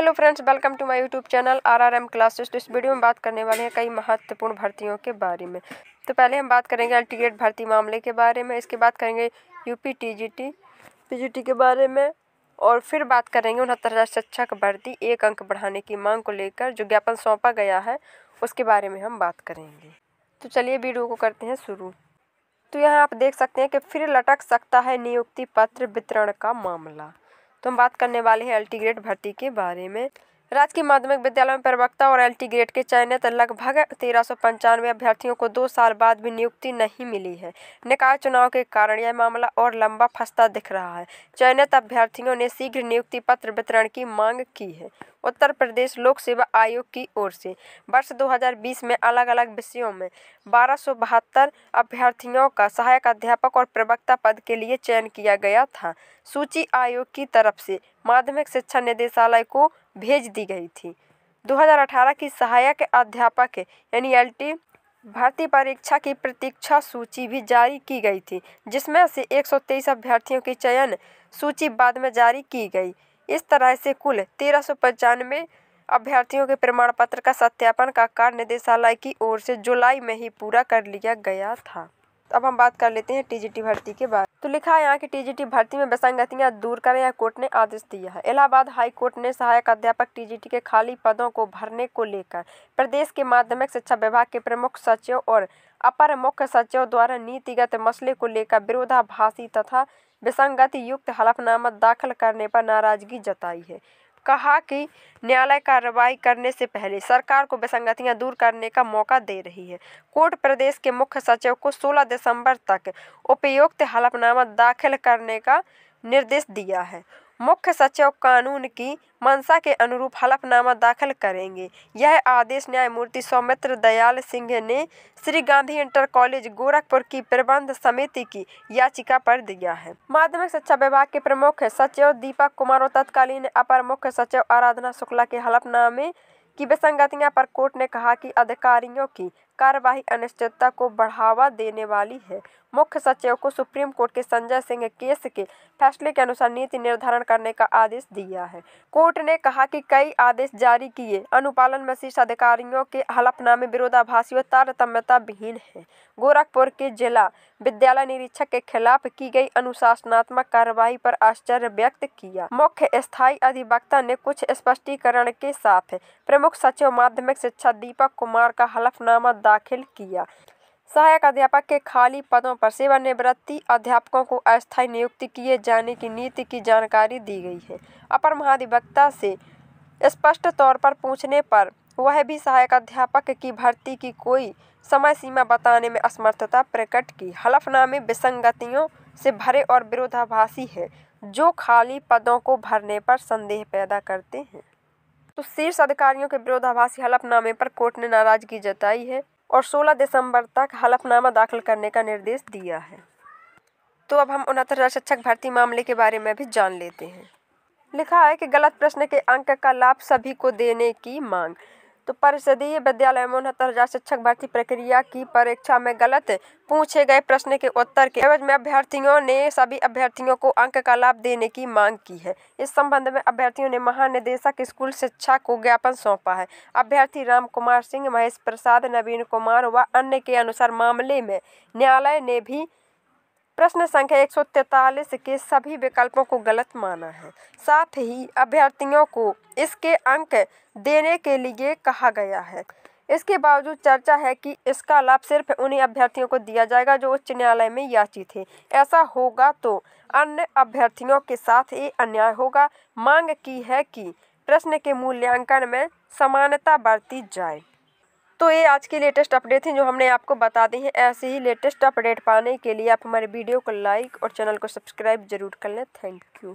hello friends welcome to my YouTube channel RRM classes तो इस video में बात करने वाले हैं कई महत्वपूर्ण भर्तियों के बारे में तो पहले हम बात करेंगे अल्टीग्रेट भर्ती मामले के बारे में इसके बाद करेंगे यूपी टीजीटी पीजीटी के बारे में और फिर बात करेंगे उनहत्तर हज़ार शिक्षक भर्ती एक अंक बढ़ाने की मांग को लेकर जो ज्ञापन सौंपा गया है उसके बारे में हम बात करेंगे तो चलिए वीडियो को करते हैं शुरू तो यहाँ आप देख सकते हैं कि फिर लटक सकता है नियुक्ति पत्र वितरण का मामला तो हम बात करने वाले हैं एल ग्रेड भर्ती के बारे में राजकीय माध्यमिक विद्यालय में प्रवक्ता और एल ग्रेड के चयनित लगभग तेरह सौ पंचानवे अभ्यर्थियों को दो साल बाद भी नियुक्ति नहीं मिली है निकाय चुनाव के कारण यह मामला और लंबा फंसता दिख रहा है चयनित अभ्यर्थियों ने शीघ्र नियुक्ति पत्र वितरण की मांग की है उत्तर प्रदेश लोक सेवा आयोग की ओर से वर्ष 2020 में अलग अलग विषयों में बारह अभ्यर्थियों का सहायक अध्यापक और प्रवक्ता पद के लिए चयन किया गया था सूची आयोग की तरफ से माध्यमिक शिक्षा निदेशालय को भेज दी गई थी 2018 की सहायक अध्यापक यानी एल भर्ती परीक्षा की प्रतीक्षा सूची भी जारी की गई थी जिसमें से एक अभ्यर्थियों की चयन सूची बाद में जारी की गई इस तरह से कुल तेरह सौ पचानवे अभ्यर्थियों के प्रमाण पत्र का सत्यापन का कार्य निदेशालय की ओर से जुलाई में ही पूरा कर लिया गया था अब हम बात कर लेते हैं टीजीटी भर्ती के बारे तो लिखा है यहाँ की टीजीटी भर्ती में विसंगतियाँ दूर करें या कोर्ट ने आदेश दिया है इलाहाबाद हाई कोर्ट ने सहायक अध्यापक टीजीटी के खाली पदों को भरने को लेकर प्रदेश के माध्यमिक शिक्षा विभाग के प्रमुख सचिव और अपर मुख्य सचिव द्वारा नीतिगत मसले को लेकर विरोधाभासी तथा विसंगति युक्त हलफनामा दाखिल करने पर नाराजगी जताई है कहा कि न्यायालय कार्रवाई करने से पहले सरकार को विसंगतियां दूर करने का मौका दे रही है कोर्ट प्रदेश के मुख्य सचिव को 16 दिसंबर तक उपयुक्त हलफनामा दाखिल करने का निर्देश दिया है मुख्य सचिव कानून की मंशा के अनुरूप हलफनामा दाखिल करेंगे यह आदेश न्यायमूर्ति सौमित्र दयाल सिंह ने श्री गांधी इंटर कॉलेज गोरखपुर की प्रबंध समिति की याचिका पर दिया है माध्यमिक शिक्षा विभाग के प्रमुख सचिव दीपक कुमार और तत्कालीन अपर मुख्य सचिव आराधना शुक्ला के हलफनामे की विसंगतियां पर कोर्ट ने कहा कि अधिकारियों की कार्यवाही अनिश्चितता को बढ़ावा देने वाली है मुख्य सचिव को सुप्रीम कोर्ट के संजय सिंह केस के फैसले के अनुसार नीति निर्धारण करने का आदेश दिया है कोर्ट ने कहा कि कई आदेश जारी किए अनुपालन में शीर्ष अधिकारियों के हलफनामे विरोधाभासी और तारतम्यता विहीन है गोरखपुर के जिला विद्यालय निरीक्षक के खिलाफ की गई अनुशासनात्मक कार्रवाई पर आश्चर्य व्यक्त किया मुख्य स्थायी अधिवक्ता ने कुछ स्पष्टीकरण के साथ प्रमुख सचिव माध्यमिक शिक्षा दीपक कुमार का हलफनामा दाखिल किया सहायक अध्यापक के खाली पदों पर सेवानिवृत्ति अध्यापकों को अस्थायी नियुक्ति किए जाने की नीति की जानकारी दी गई है अपर महाधिवक्ता से स्पष्ट तौर पर पूछने पर वह भी सहायक अध्यापक की भर्ती की कोई समय सीमा बताने में असमर्थता प्रकट की हलफनामे विसंगतियों से भरे और विरोधाभासी है जो खाली पदों को भरने पर संदेह पैदा करते हैं तो शीर्ष अधिकारियों के विरोधाभासी हलफनामे पर कोर्ट ने नाराजगी जताई है और 16 दिसंबर तक हलफनामा दाखिल करने का निर्देश दिया है तो अब हम उनहत्तर शिक्षक भर्ती मामले के बारे में भी जान लेते हैं लिखा है कि गलत प्रश्न के अंक का लाभ सभी को देने की मांग तो परिषदीय विद्यालय में उनहत्तर हजार शिक्षक भर्ती प्रक्रिया की परीक्षा में गलत पूछे गए प्रश्न के उत्तर के एवज में अभ्यर्थियों ने सभी अभ्यर्थियों को अंक का लाभ देने की मांग की है इस संबंध में अभ्यर्थियों ने महानिदेशक स्कूल शिक्षा को ज्ञापन सौंपा है अभ्यर्थी राम कुमार सिंह महेश प्रसाद नवीन कुमार व अन्य के अनुसार मामले में न्यायालय ने भी प्रश्न संख्या एक सौ के सभी विकल्पों को गलत माना है साथ ही अभ्यर्थियों को इसके अंक देने के लिए कहा गया है इसके बावजूद चर्चा है कि इसका लाभ सिर्फ उन्हीं अभ्यर्थियों को दिया जाएगा जो उच्च न्यायालय में याची थे ऐसा होगा तो अन्य अभ्यर्थियों के साथ ही अन्याय होगा मांग की है कि प्रश्न के मूल्यांकन में समानता बरती जाए तो ये आज की लेटेस्ट अपडेट थी जो हमने आपको बता दी है ऐसे ही लेटेस्ट अपडेट पाने के लिए आप हमारे वीडियो को लाइक और चैनल को सब्सक्राइब जरूर कर लें थैंक यू